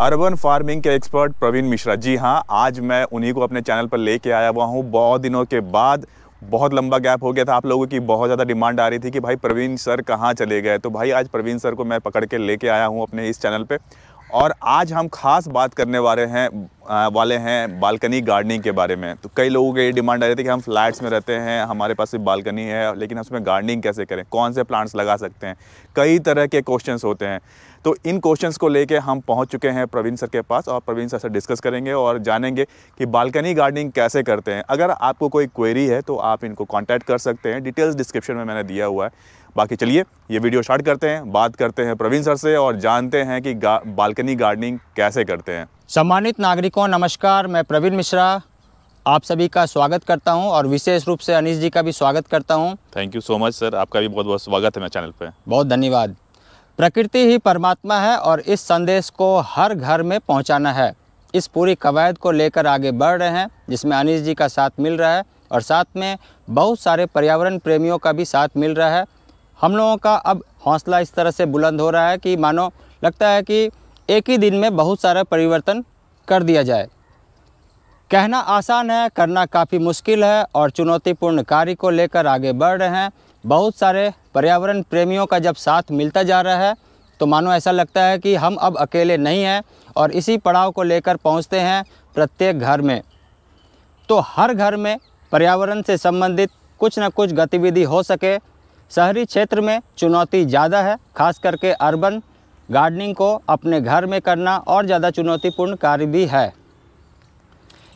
urban farming के expert Praveen Mishra ji हाँ आज मैं उन्हीं को अपने चैनल पर लेके आया हुआ हूँ बहुत दिनों के बाद बहुत लंबा गैप हो गया था आप लोगों की बहुत ज़्यादा डिमांड आ रही थी कि भाई प्रवीण सर कहाँ चले गए तो भाई आज प्रवीण सर को मैं पकड़ के लेके आया हूँ अपने इस चैनल पर और आज हम खास बात करने वाले हैं वाले हैं बालकनी गार्डनिंग के बारे में तो कई लोगों के ये डिमांड आ रही थी कि हम फ्लैट्स में रहते हैं हमारे पास सिर्फ बालकनी है लेकिन हम उसमें गार्डनिंग कैसे करें कौन से प्लांट्स लगा सकते हैं कई तरह के क्वेश्चंस होते हैं तो इन क्वेश्चंस को लेके हम पहुंच चुके हैं प्रवीण सर के पास और प्रवीण सर से डिस्कस करेंगे और जानेंगे कि बालकनी गार्डनिंग कैसे करते हैं अगर आपको कोई क्वेरी है तो आप इनको कॉन्टैक्ट कर सकते हैं डिटेल्स डिस्क्रिप्शन में मैंने दिया हुआ है बाकी चलिए ये वीडियो स्टार्ट करते हैं बात करते हैं प्रवीण सर से और जानते हैं कि गा, बालकनी गार्डनिंग कैसे करते हैं सम्मानित नागरिकों नमस्कार मैं प्रवीण मिश्रा आप सभी का स्वागत करता हूं और विशेष रूप से अनिश जी का भी स्वागत करता हूं thank you so much sir आपका भी बहुत बहुत स्वागत है मेरे चैनल पे बहुत धन्यवाद प्रकृति ही परमात्मा है और इस संदेश को हर घर में पहुंचाना है इस पूरी कवायद को लेकर आगे बढ़ रहे हैं जिसमें अनिश जी का साथ मिल रहा है और साथ में बहुत सारे पर्यावरण प्रेमियों का भी साथ मिल रहा है हम लोगों का अब हौसला इस तरह से बुलंद हो रहा है कि मानो लगता है कि एक ही दिन में बहुत सारा परिवर्तन कर दिया जाए कहना आसान है करना काफ़ी मुश्किल है और चुनौतीपूर्ण कार्य को लेकर आगे बढ़ रहे हैं बहुत सारे पर्यावरण प्रेमियों का जब साथ मिलता जा रहा है तो मानो ऐसा लगता है कि हम अब अकेले नहीं हैं और इसी पड़ाव को लेकर पहुंचते हैं प्रत्येक घर में तो हर घर में पर्यावरण से संबंधित कुछ ना कुछ गतिविधि हो सके शहरी क्षेत्र में चुनौती ज़्यादा है खास करके अर्बन गार्डनिंग को अपने घर में करना और ज़्यादा चुनौतीपूर्ण कार्य भी है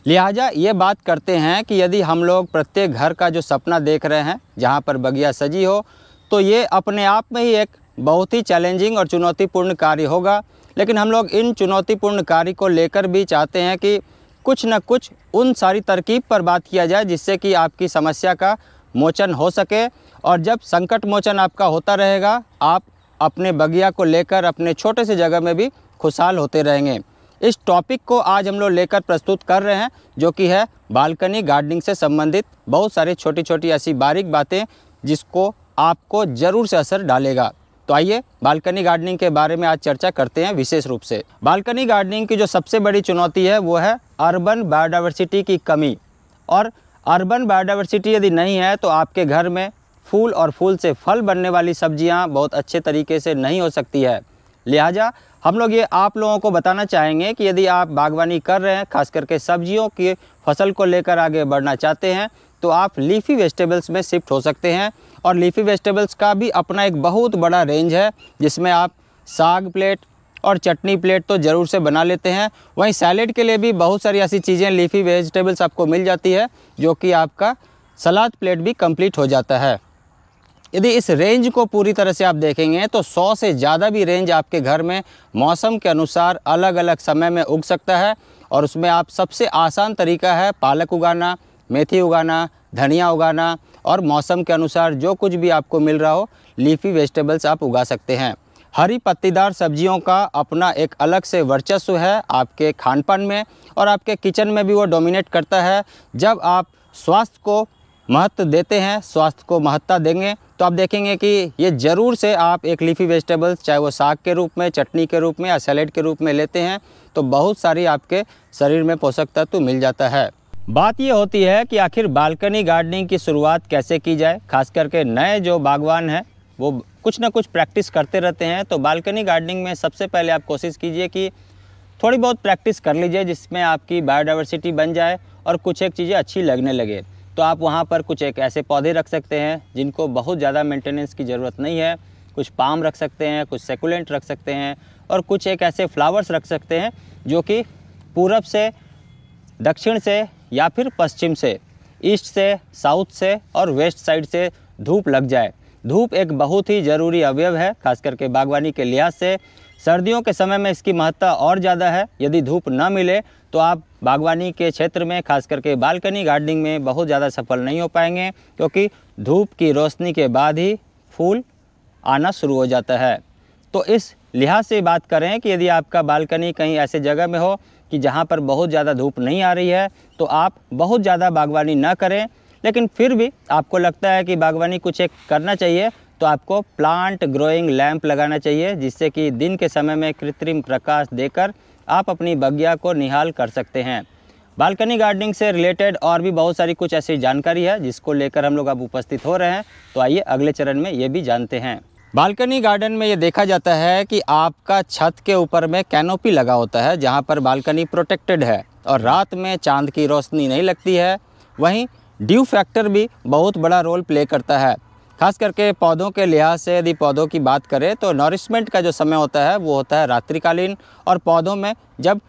लिहाजा ये बात करते हैं कि यदि हम लोग प्रत्येक घर का जो सपना देख रहे हैं जहाँ पर बगिया सजी हो तो ये अपने आप में ही एक बहुत ही चैलेंजिंग और चुनौतीपूर्ण कार्य होगा लेकिन हम लोग इन चुनौतीपूर्ण कार्य को लेकर भी चाहते हैं कि कुछ न कुछ उन सारी तरकीब पर बात किया जाए जिससे कि आपकी समस्या का मोचन हो सके और जब संकट मोचन आपका होता रहेगा आप अपने बगिया को लेकर अपने छोटे से जगह में भी खुशहाल होते रहेंगे इस टॉपिक को आज हम लोग लेकर प्रस्तुत कर रहे हैं जो कि है बालकनी गार्डनिंग से संबंधित बहुत सारी छोटी छोटी ऐसी बारीक बातें जिसको आपको ज़रूर से असर डालेगा तो आइए बालकनी गार्डनिंग के बारे में आज चर्चा करते हैं विशेष रूप से बालकनी गार्डनिंग की जो सबसे बड़ी चुनौती है वो है अर्बन बायोडाइवर्सिटी की कमी और अर्बन बायोडाइवर्सिटी यदि नहीं है तो आपके घर में फूल और फूल से फल बनने वाली सब्जियां बहुत अच्छे तरीके से नहीं हो सकती है लिहाजा हम लोग ये आप लोगों को बताना चाहेंगे कि यदि आप बागवानी कर रहे हैं खास करके सब्जियों की फसल को लेकर आगे बढ़ना चाहते हैं तो आप लीफी वेजिटेबल्स में शिफ्ट हो सकते हैं और लीफी वेजिटेबल्स का भी अपना एक बहुत बड़ा रेंज है जिसमें आप साग प्लेट और चटनी प्लेट तो ज़रूर से बना लेते हैं वहीं सैलेड के लिए भी बहुत सारी ऐसी चीज़ें लीफी वेजिटेबल्स आपको मिल जाती है जो कि आपका सलाद प्लेट भी कंप्लीट हो जाता है यदि इस रेंज को पूरी तरह से आप देखेंगे तो 100 से ज़्यादा भी रेंज आपके घर में मौसम के अनुसार अलग अलग समय में उग सकता है और उसमें आप सबसे आसान तरीका है पालक उगाना मेथी उगाना धनिया उगाना और मौसम के अनुसार जो कुछ भी आपको मिल रहा हो लीफी वेजिटेबल्स आप उगा सकते हैं हरी पत्तीदार सब्जियों का अपना एक अलग से वर्चस्व है आपके खान पान में और आपके किचन में भी वो डोमिनेट करता है जब आप स्वास्थ्य को महत्व देते हैं स्वास्थ्य को महत्ता देंगे तो आप देखेंगे कि ये ज़रूर से आप एक लीफी वेजिटेबल्स चाहे वो साग के रूप में चटनी के रूप में या सैलेड के रूप में लेते हैं तो बहुत सारी आपके शरीर में पोषक तत्व मिल जाता है बात ये होती है कि आखिर बालकनी गार्डनिंग की शुरुआत कैसे की जाए खास करके नए जो बागवान हैं वो कुछ ना कुछ प्रैक्टिस करते रहते हैं तो बालकनी गार्डनिंग में सबसे पहले आप कोशिश कीजिए कि थोड़ी बहुत प्रैक्टिस कर लीजिए जिसमें आपकी बायोडाइवर्सिटी बन जाए और कुछ एक चीज़ें अच्छी लगने लगे तो आप वहाँ पर कुछ एक ऐसे पौधे रख सकते हैं जिनको बहुत ज़्यादा मेंटेनेंस की ज़रूरत नहीं है कुछ पाम रख सकते हैं कुछ सेकुलेंट रख सकते हैं और कुछ एक ऐसे फ्लावर्स रख सकते हैं जो कि पूरब से दक्षिण से या फिर पश्चिम से ईस्ट से साउथ से और वेस्ट साइड से धूप लग जाए धूप एक बहुत ही ज़रूरी अवयव है खास करके बागवानी के लिहाज से सर्दियों के समय में इसकी महत्ता और ज़्यादा है यदि धूप न मिले तो आप बागवानी के क्षेत्र में खास करके बालकनी गार्डनिंग में बहुत ज़्यादा सफल नहीं हो पाएंगे क्योंकि धूप की रोशनी के बाद ही फूल आना शुरू हो जाता है तो इस लिहाज से बात करें कि यदि आपका बालकनी कहीं ऐसे जगह में हो कि जहाँ पर बहुत ज़्यादा धूप नहीं आ रही है तो आप बहुत ज़्यादा बागवानी ना करें लेकिन फिर भी आपको लगता है कि बागवानी कुछ एक करना चाहिए तो आपको प्लांट ग्रोइंग लैंप लगाना चाहिए जिससे कि दिन के समय में कृत्रिम प्रकाश देकर आप अपनी बगिया को निहाल कर सकते हैं बालकनी गार्डनिंग से रिलेटेड और भी बहुत सारी कुछ ऐसी जानकारी है जिसको लेकर हम लोग अब उपस्थित हो रहे हैं तो आइए अगले चरण में ये भी जानते हैं बालकनी गार्डन में ये देखा जाता है कि आपका छत के ऊपर में कैनोपी लगा होता है जहाँ पर बालकनी प्रोटेक्टेड है और रात में चांद की रोशनी नहीं लगती है वहीं ड्यू फैक्टर भी बहुत बड़ा रोल प्ले करता है खास करके पौधों के लिहाज से यदि पौधों की बात करें तो नॉरिशमेंट का जो समय होता है वो होता है रात्रिकालीन और पौधों में जब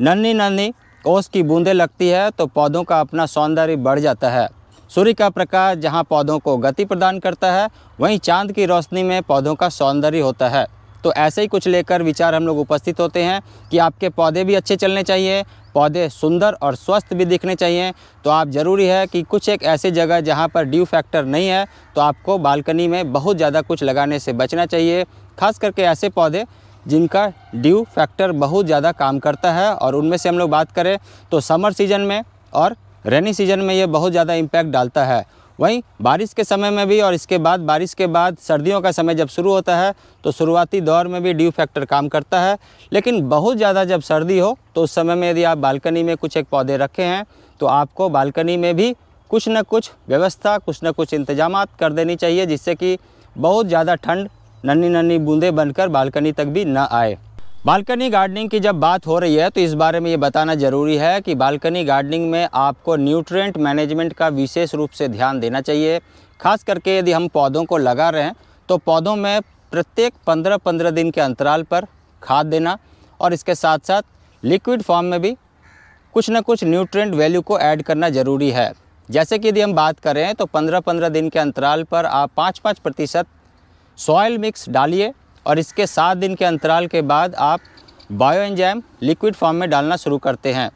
नन्ही नन्ही ओस की बूंदें लगती है तो पौधों का अपना सौंदर्य बढ़ जाता है सूर्य का प्रकाश जहाँ पौधों को गति प्रदान करता है वहीं चांद की रोशनी में पौधों का सौंदर्य होता है तो ऐसे ही कुछ लेकर विचार हम लोग उपस्थित होते हैं कि आपके पौधे भी अच्छे चलने चाहिए पौधे सुंदर और स्वस्थ भी दिखने चाहिए तो आप ज़रूरी है कि कुछ एक ऐसी जगह जहाँ पर ड्यू फैक्टर नहीं है तो आपको बालकनी में बहुत ज़्यादा कुछ लगाने से बचना चाहिए खास करके ऐसे पौधे जिनका ड्यू फैक्टर बहुत ज़्यादा काम करता है और उनमें से हम लोग बात करें तो समर सीजन में और रेनी सीजन में ये बहुत ज़्यादा इम्पैक्ट डालता है वहीं बारिश के समय में भी और इसके बाद बारिश के बाद सर्दियों का समय जब शुरू होता है तो शुरुआती दौर में भी ड्यू फैक्टर काम करता है लेकिन बहुत ज़्यादा जब सर्दी हो तो उस समय में यदि आप बालकनी में कुछ एक पौधे रखे हैं तो आपको बालकनी में भी कुछ न कुछ व्यवस्था कुछ न कुछ इंतजाम कर देनी चाहिए जिससे कि बहुत ज़्यादा ठंड नन्नी नन्नी बूंदे बनकर बालकनी तक भी न आए बालकनी गार्डनिंग की जब बात हो रही है तो इस बारे में ये बताना ज़रूरी है कि बालकनी गार्डनिंग में आपको न्यूट्रिएंट मैनेजमेंट का विशेष रूप से ध्यान देना चाहिए खास करके यदि हम पौधों को लगा रहे हैं तो पौधों में प्रत्येक पंद्रह पंद्रह दिन के अंतराल पर खाद देना और इसके साथ साथ लिक्विड फॉर्म में भी कुछ ना कुछ न्यूट्रेंट वैल्यू को ऐड करना ज़रूरी है जैसे कि यदि हम बात करें तो पंद्रह पंद्रह दिन के अंतराल पर आप पाँच पाँच प्रतिशत सॉयल मिक्स डालिए और इसके सात दिन के अंतराल के बाद आप बायो एंजाइम लिक्विड फॉर्म में डालना शुरू करते हैं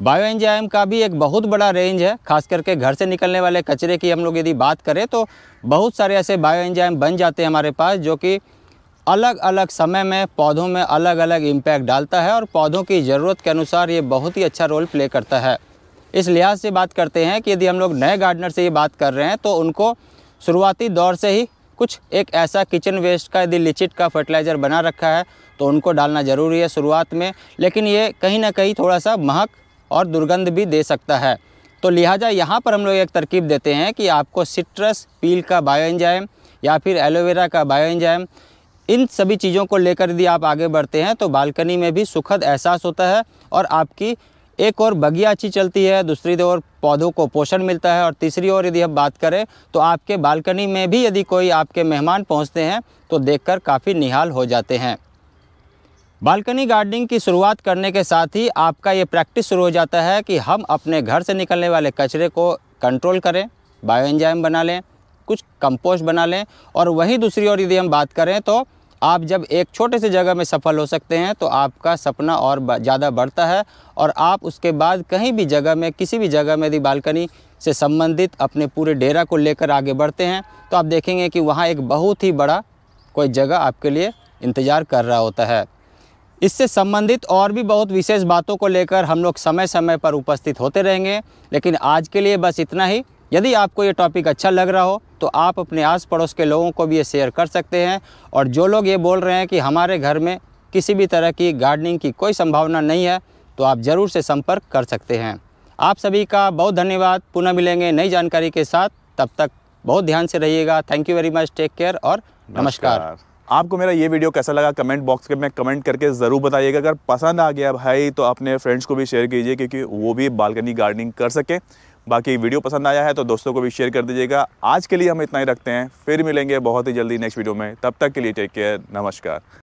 बायो एंजाइम का भी एक बहुत बड़ा रेंज है खास करके घर से निकलने वाले कचरे की हम लोग यदि बात करें तो बहुत सारे ऐसे बायो एंजाइम बन जाते हैं हमारे पास जो कि अलग अलग समय में पौधों में अलग अलग इम्पैक्ट डालता है और पौधों की ज़रूरत के अनुसार ये बहुत ही अच्छा रोल प्ले करता है इस लिहाज से बात करते हैं कि यदि हम लोग नए गार्डनर से ये बात कर रहे हैं तो उनको शुरुआती दौर से ही कुछ एक ऐसा किचन वेस्ट का यदि लिचिट का फर्टिलाइज़र बना रखा है तो उनको डालना ज़रूरी है शुरुआत में लेकिन ये कहीं ना कहीं थोड़ा सा महक और दुर्गंध भी दे सकता है तो लिहाजा यहाँ पर हम लोग एक तरकीब देते हैं कि आपको सिट्रस पील का बायो या फिर एलोवेरा का बायो इन सभी चीज़ों को लेकर यदि आप आगे बढ़ते हैं तो बालकनी में भी सुखद एहसास होता है और आपकी एक और बगिया अच्छी चलती है दूसरी ओर पौधों को पोषण मिलता है और तीसरी ओर यदि हम बात करें तो आपके बालकनी में भी यदि कोई आपके मेहमान पहुँचते हैं तो देखकर काफ़ी निहाल हो जाते हैं बालकनी गार्डनिंग की शुरुआत करने के साथ ही आपका ये प्रैक्टिस शुरू हो जाता है कि हम अपने घर से निकलने वाले कचरे को कंट्रोल करें बायो एंजाइम बना लें कुछ कंपोस्ट बना लें और वहीं दूसरी ओर यदि हम बात करें तो आप जब एक छोटे से जगह में सफल हो सकते हैं तो आपका सपना और ज़्यादा बढ़ता है और आप उसके बाद कहीं भी जगह में किसी भी जगह में यदि बालकनी से संबंधित अपने पूरे डेरा को लेकर आगे बढ़ते हैं तो आप देखेंगे कि वहाँ एक बहुत ही बड़ा कोई जगह आपके लिए इंतज़ार कर रहा होता है इससे संबंधित और भी बहुत विशेष बातों को लेकर हम लोग समय समय पर उपस्थित होते रहेंगे लेकिन आज के लिए बस इतना ही यदि आपको ये टॉपिक अच्छा लग रहा हो तो आप अपने आस पड़ोस के लोगों को भी ये शेयर कर सकते हैं और जो लोग ये बोल रहे हैं कि हमारे घर में किसी भी तरह की गार्डनिंग की कोई संभावना नहीं है तो आप ज़रूर से संपर्क कर सकते हैं आप सभी का बहुत धन्यवाद पुनः मिलेंगे नई जानकारी के साथ तब तक बहुत ध्यान से रहिएगा thank you very much take care और नमस्कार, आपको मेरा ये वीडियो कैसा लगा कमेंट बॉक्स के में कमेंट करके ज़रूर बताइएगा अगर पसंद आ गया भाई तो अपने फ्रेंड्स को भी शेयर कीजिए क्योंकि वो भी बालकनी गार्डनिंग कर सकें बाकी वीडियो पसंद आया है तो दोस्तों को भी शेयर कर दीजिएगा आज के लिए हम इतना ही रखते हैं फिर मिलेंगे बहुत ही जल्दी नेक्स्ट वीडियो में तब तक के लिए टेक केयर नमस्कार